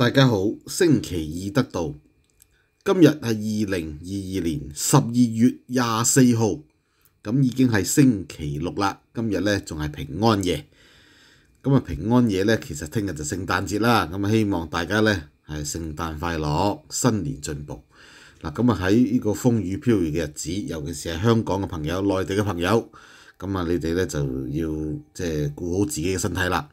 大家好，星期二得到，今日系二零二二年十二月廿四号，咁已经系星期六啦。今日咧仲系平安夜，咁啊平安夜咧，其实听日就圣诞节啦。咁啊希望大家咧系圣诞快乐，新年进步。嗱，咁啊喺呢个风雨飘摇嘅日子，尤其是系香港嘅朋友、內地嘅朋友，咁啊你哋咧就要即系顾好自己嘅身體啦。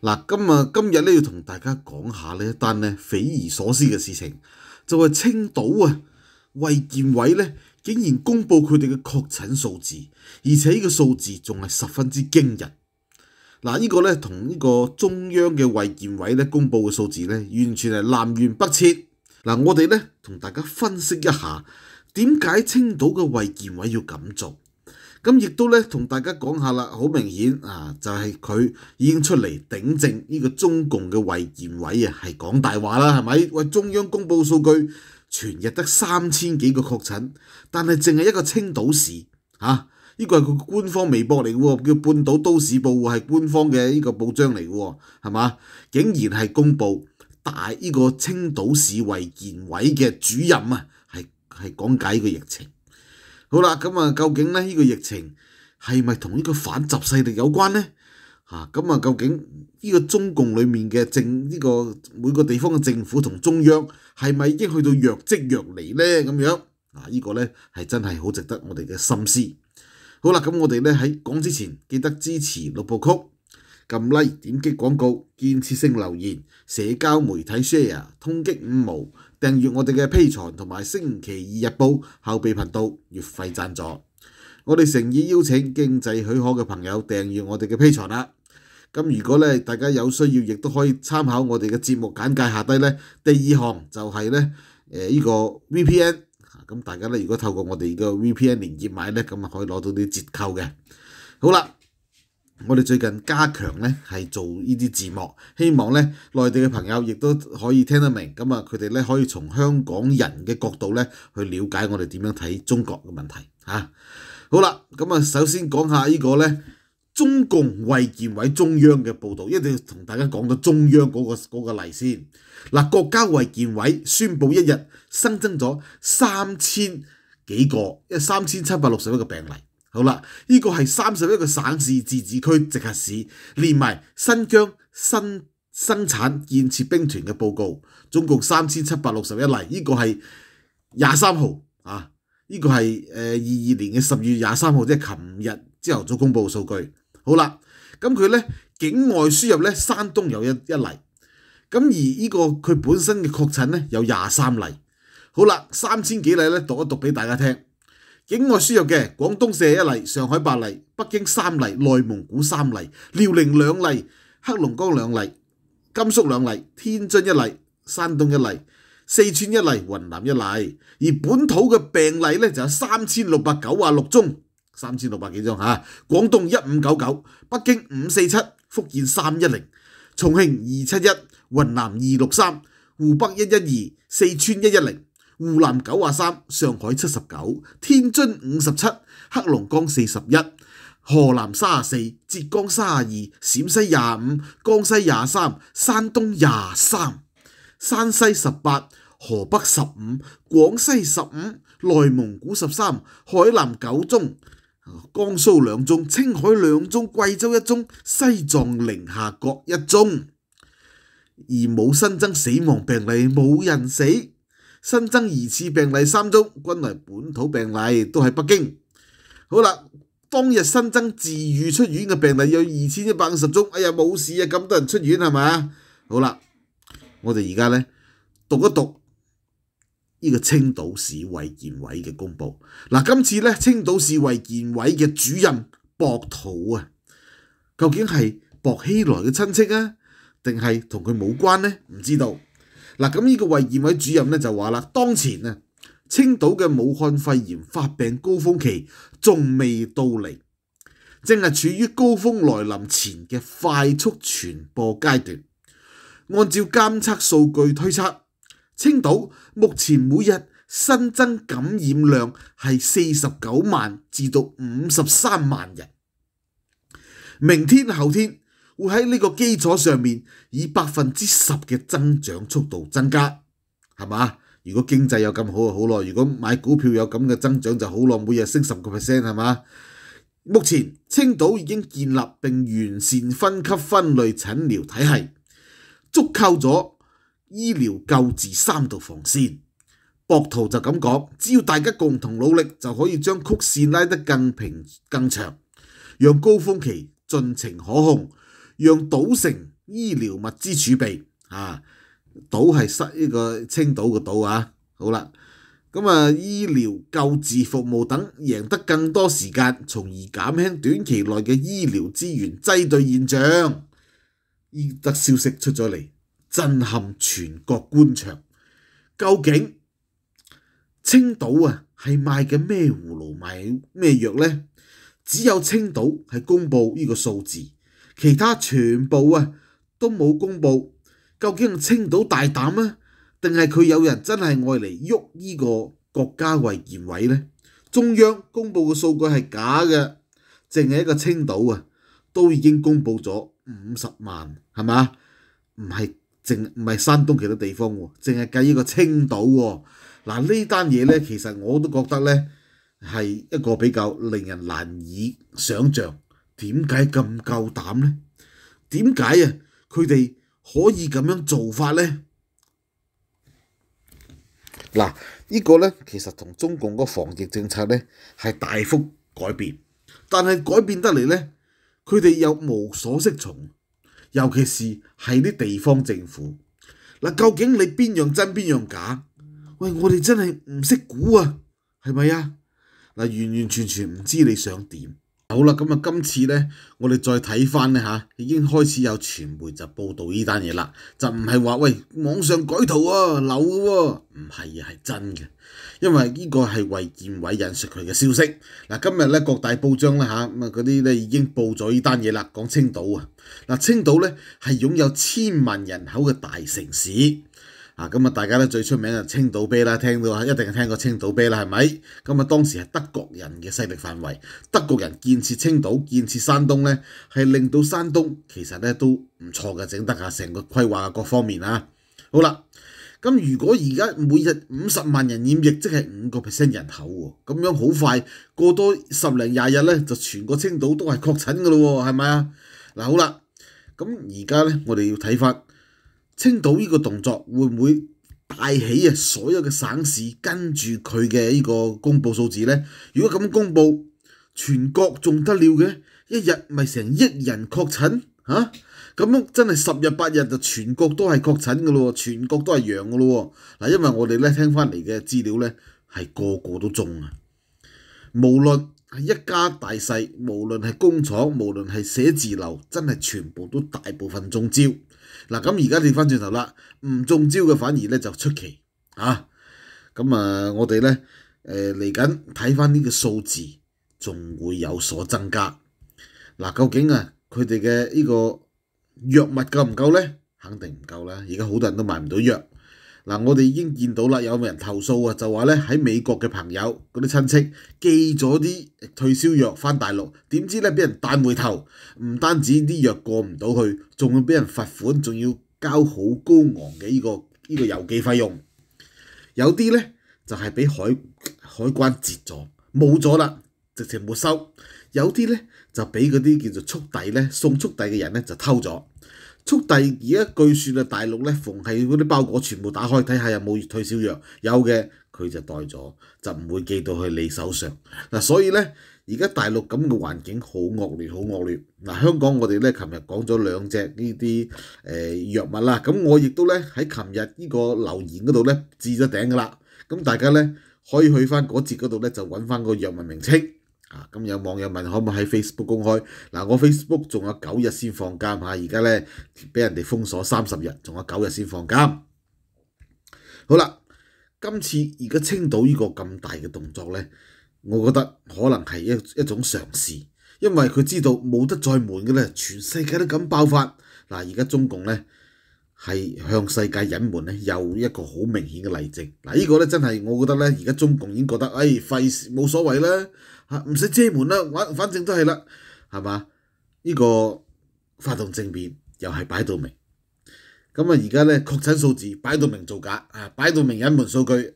嗱，今啊今日咧要同大家講下呢一單咧匪夷所思嘅事情，就係青島啊，卫健委咧竟然公布佢哋嘅確診數字，而且呢個數字仲係十分之驚人。嗱，呢個咧同呢個中央嘅卫健委咧公布嘅數字咧，完全係南辕北辙。嗱，我哋咧同大家分析一下，點解青島嘅卫健委要咁做？咁亦都咧，同大家講下啦，好明顯啊，就係佢已經出嚟頂正呢個中共嘅衞健委啊，係講大話啦，係咪？喂，中央公布數據，全日得三千幾個確診，但係淨係一個青島市嚇，呢個係佢官方微博嚟嘅喎，叫《半島都市報》係官方嘅呢個報章嚟嘅喎，係嘛？竟然係公布大呢個青島市衞健委嘅主任啊，係係講解個疫情。好啦，咁啊，究竟咧呢個疫情係咪同呢個反殖勢力有關呢？吓，咁啊，究竟呢個中共裏面嘅政呢个每個地方嘅政府同中央係咪已經去到若即若离呢？咁樣啊，呢個咧係真係好值得我哋嘅心思。好啦，咁我哋咧喺講之前，記得支持六部曲。撳 Like、點擊廣告、建設性留言、社交媒體 Share、通擊五毛、訂閱我哋嘅披藏同埋星期二日報後備頻道月費贊助。我哋誠意邀請經濟許可嘅朋友訂閱我哋嘅披藏啦。咁如果咧大家有需要，亦都可以參考我哋嘅節目簡介下低咧第二項就係咧誒依個 VPN。咁大家咧如果透過我哋個 VPN 連結買咧，咁啊可以攞到啲折扣嘅。好啦。我哋最近加強咧係做呢啲字幕，希望咧內地嘅朋友亦都可以聽得明，咁啊佢哋咧可以從香港人嘅角度咧去了解我哋點樣睇中國嘅問題嚇。好啦，咁啊首先講下呢個咧中共卫健委中央嘅報導，一定要同大家講到中央嗰個嗰個例先。嗱，國家卫健委宣布一日新增咗三千幾個，一三千七百六十一個病例。好啦，呢個係三十一個省市自治區直轄市，連埋新疆新生產建設兵團嘅報告，總共三千七百六十一例。呢個係廿三號啊，呢個係诶二二年嘅十月廿三號，即係琴日朝头早公布嘅數據。好啦，咁佢咧境外輸入咧，山東有一一例，咁而呢個佢本身嘅確診咧有廿三例。好啦，三千幾例咧，讀一讀俾大家聽。境外输入嘅广东四例、上海八例、北京三例、内蒙古三例、辽宁两例、黑龙江两例、甘肃两例、天津一例、山东一例、四川一例、云南一例。而本土嘅病例咧就有三千六百九啊六宗，三千六百几宗吓。广东一五九九，北京五四七，福建三一零，重庆二七一，云南二六三，湖北一一二，四川一一零。湖南九啊三，上海七十九，天津五十七，黑龙江四十一，河南三啊四，浙江三啊二，陕西廿五，江西廿三，山东廿三，山西十八，河北十五，广西十五，内蒙古十三，海南九宗，江苏两宗，青海两宗，贵州一宗，西藏、宁夏各一宗，而冇新增死亡病例，冇人死。新增疑似病例三宗，均为本土病例，都喺北京。好啦，当日新增治愈出院嘅病例有二千一百五十宗。哎呀，冇事啊，咁多人出院系嘛？好啦，我哋而家咧读一读呢个青岛市卫健委嘅公布。嗱，今次咧，青岛市卫健委嘅主任薄土啊，究竟系薄熙来嘅亲戚啊，定系同佢冇关呢？唔知道。嗱，咁呢個衞健委主任咧就話啦，當前啊，青島嘅武漢肺炎發病高峰期仲未到嚟，正係處於高峰來臨前嘅快速傳播階段。按照監測數據推測，青島目前每日新增感染量係四十九萬至到五十三萬人，明天、後天。會喺呢個基礎上面以百分之十嘅增長速度增加，係嘛？如果經濟有咁好啊，好耐；如果買股票有咁嘅增長，就好耐，每日升十個 percent，係嘛？目前青島已經建立並完善分級分類診療體系，足夠咗醫療救治三道防線。博圖就咁講，只要大家共同努力，就可以將曲線拉得更平更長，讓高峰期盡情可控。讓島城醫療物資儲備啊，島係失呢個青島嘅島啊。好啦，咁啊，醫療救治服務等贏得更多時間，從而減輕短期內嘅醫療資源擠兑現象。呢則消息出咗嚟，震撼全國官場。究竟青島啊係賣嘅咩葫蘆米、咩藥呢？只有青島係公布呢個數字。其他全部啊都冇公布，究竟青島大膽啊，定係佢有人真係愛嚟喐呢個國家維健委呢？中央公布嘅數據係假嘅，淨係一個青島啊，都已經公布咗五十萬，係嘛？唔係淨唔係山東其他地方喎，淨係計呢個青島喎。嗱呢單嘢咧，其實我都覺得咧係一個比較令人難以想像。点解咁够胆呢？点解啊？佢哋可以咁样做法呢？嗱，呢个呢，其实同中共个防疫政策呢系大幅改变，但系改变得嚟呢，佢哋又无所适从，尤其是系啲地方政府。嗱，究竟你边样真边样假？喂，我哋真系唔识估啊，系咪啊？嗱，完完全全唔知你想点。好啦，咁啊，今次咧，我哋再睇翻咧吓，已经开始有传媒就报道呢单嘢啦，就唔系话喂网上改图啊，流嘅喎，唔系啊，系真嘅，因为呢个系卫健委引述佢嘅消息。嗱，今日咧各大报章咧吓咁啊，嗰啲咧已经报咗呢单嘢啦，讲青岛啊，嗱，青岛咧系拥有千万人口嘅大城市。啊，咁啊，大家咧最出名就青島啤啦，聽到啊，一定聽過青島啤啦，係咪？咁啊，當時係德國人嘅勢力範圍，德國人建設青島、建設山東咧，係令到山東其實咧都唔錯嘅，整得啊成個規劃啊各方面啊。好啦，咁如果而家每日五十萬人染疫，即係五個 percent 人口喎，咁樣好快過多十零廿日咧，就全個青島都係確診㗎咯，係咪啊？嗱，好啦，咁而家咧，我哋要睇法。青岛呢個動作會唔會大起啊？所有嘅省市跟住佢嘅呢個公佈數字呢？如果咁公佈，全國仲得了嘅？一日咪成億人確診嚇？咁真係十日八日就全國都係確診㗎咯，全國都係陽㗎咯。嗱，因為我哋咧聽翻嚟嘅資料咧係個個都中啊，無論。一家大细，无论系工厂，无论系写字楼，真系全部都大部分中招。嗱，咁而家你翻转头啦，唔中招嘅反而咧就出奇啊！咁啊，我哋咧诶嚟紧睇翻呢个数字，仲會有所增加。嗱，究竟啊佢哋嘅呢個藥物夠唔夠咧？肯定唔夠啦！而家好多人都買唔到藥。嗱，我哋已經見到啦，有冇人投訴啊？就話咧喺美國嘅朋友嗰啲親戚寄咗啲退燒藥翻大陸，點知咧俾人帶回頭，唔單止啲藥過唔到去，仲要俾人罰款，仲要交好高昂嘅呢個呢個郵寄費用。有啲咧就係俾海海關截咗，冇咗啦，直情沒收。有啲咧就俾嗰啲叫做速遞咧送速遞嘅人咧就偷咗。速遞而家據算啊，大陸咧逢係嗰啲包裹全部打開睇下有冇退燒藥，有嘅佢就袋咗，就唔會寄到去你手上。嗱，所以咧而家大陸咁嘅環境好惡劣，好惡劣。嗱，香港我哋咧琴日講咗兩隻呢啲誒藥物啦，咁我亦都咧喺琴日呢個留言嗰度咧置咗頂噶啦。咁大家咧可以去翻嗰節嗰度咧就揾翻個藥物名稱。啊！咁有網友問可唔可以喺 Facebook 公開嗱，我 Facebook 仲有九日先放監嚇，而家咧俾人哋封鎖三十日，仲有九日先放監。好啦，今次而家青島呢個咁大嘅動作咧，我覺得可能係一一種嘗試，因為佢知道冇得再悶嘅咧，全世界都咁爆發嗱，而家中共咧。係向世界隱瞞咧，又一個好明顯嘅例證嗱。呢個咧真係，我覺得咧，而家中共已經覺得，哎，費事冇所謂啦，唔使遮門啦，反正都係啦，係嘛？呢個發動政變又係擺到明，咁啊，而家咧確診數字擺到明造假啊，擺到明隱瞞數據，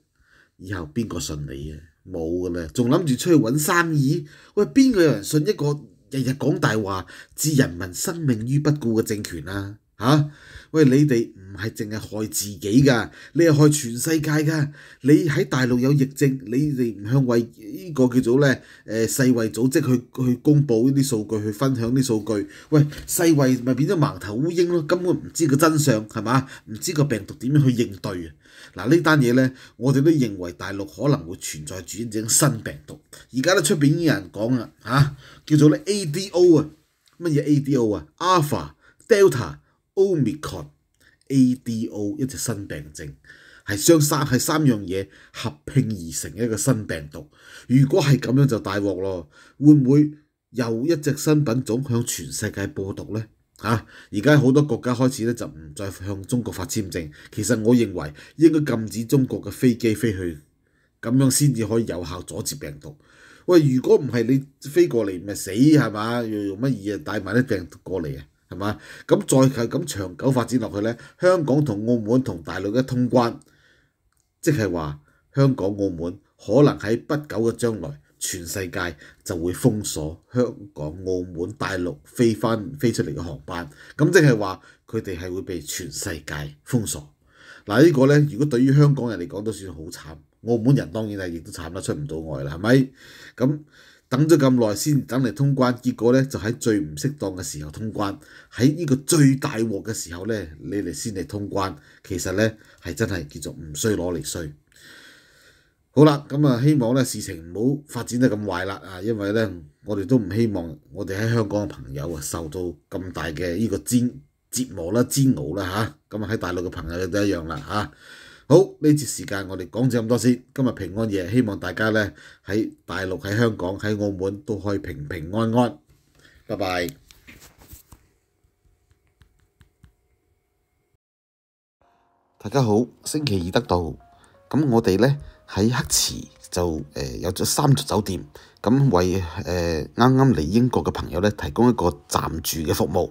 以後邊個信你啊？冇噶啦，仲諗住出去揾生意？喂，邊個人信一個日日講大話、置人民生命於不顧嘅政權啊？嚇！喂，你哋唔係淨係害自己噶，你係害全世界噶。你喺大陸有疫症，你哋唔向为呢个叫做咧，诶世卫组织去去公布呢啲数据，去分享啲数据。喂，世卫咪变咗盲头乌蝇咯，根本唔知个真相系嘛？唔知个病毒点样去应对啊？嗱，呢单嘢咧，我哋都认为大陆可能会存在住一種新病毒。而家咧出邊啲人講啊，嚇叫做咧 A D O 啊，乜嘢 A D O 啊，Alpha Delta。Omicron A D O 一隻新病症係相三係三樣嘢合拼而成一個新病毒。如果係咁樣就大鑊咯，會唔會又一隻新品種向全世界播毒呢？嚇！而家好多國家開始咧就唔再向中國發簽證。其實我認為應該禁止中國嘅飛機飛去，咁樣先至可以有效阻截病毒。喂，如果唔係你飛過嚟，咪死係嘛？用用乜嘢帶埋啲病毒過嚟啊？係嘛？咁再係咁長久發展落去咧，香港同澳門同大陸嘅通關，即係話香港澳門可能喺不久嘅將來，全世界就會封鎖香港澳門大陸飛翻飛出嚟嘅航班。咁即係話佢哋係會被全世界封鎖。嗱呢個咧，如果對於香港人嚟講都算好慘，澳門人當然係亦都慘得出唔到外啦，係咪？咁等咗咁耐先等嚟通關，結果咧就喺最唔適當嘅時候通關，喺呢個最大禍嘅時候咧，你嚟先嚟通關，其實咧係真係叫做唔需攞嚟衰。好啦，咁啊希望咧事情唔好發展得咁壞啦啊，因為咧我哋都唔希望我哋喺香港嘅朋友啊受到咁大嘅呢個煎折磨啦煎熬啦嚇，咁啊喺大陸嘅朋友都一樣啦嚇。好呢节時間，我哋講咗咁多先。今日平安夜，希望大家咧喺大陸、喺香港、喺澳門都可以平平安安。拜拜！大家好，星期二得到，咁我哋咧喺黑池就誒有咗三座酒店，咁為诶啱啱嚟英國嘅朋友咧提供一個暫住嘅服務。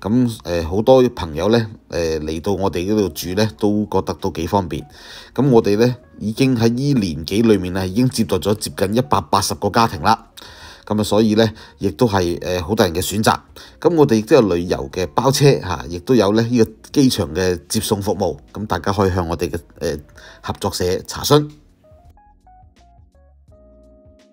咁誒好多朋友咧，誒嚟到我哋嗰度住咧，都覺得都幾方便。咁我哋咧已經喺呢年紀裏面咧，已經接待咗接近一百八十個家庭啦。咁啊，所以咧亦都係誒好多人嘅選擇。咁我哋亦都有旅遊嘅包車嚇，亦都有咧呢個機場嘅接送服務。咁大家可以向我哋嘅誒合作社查詢。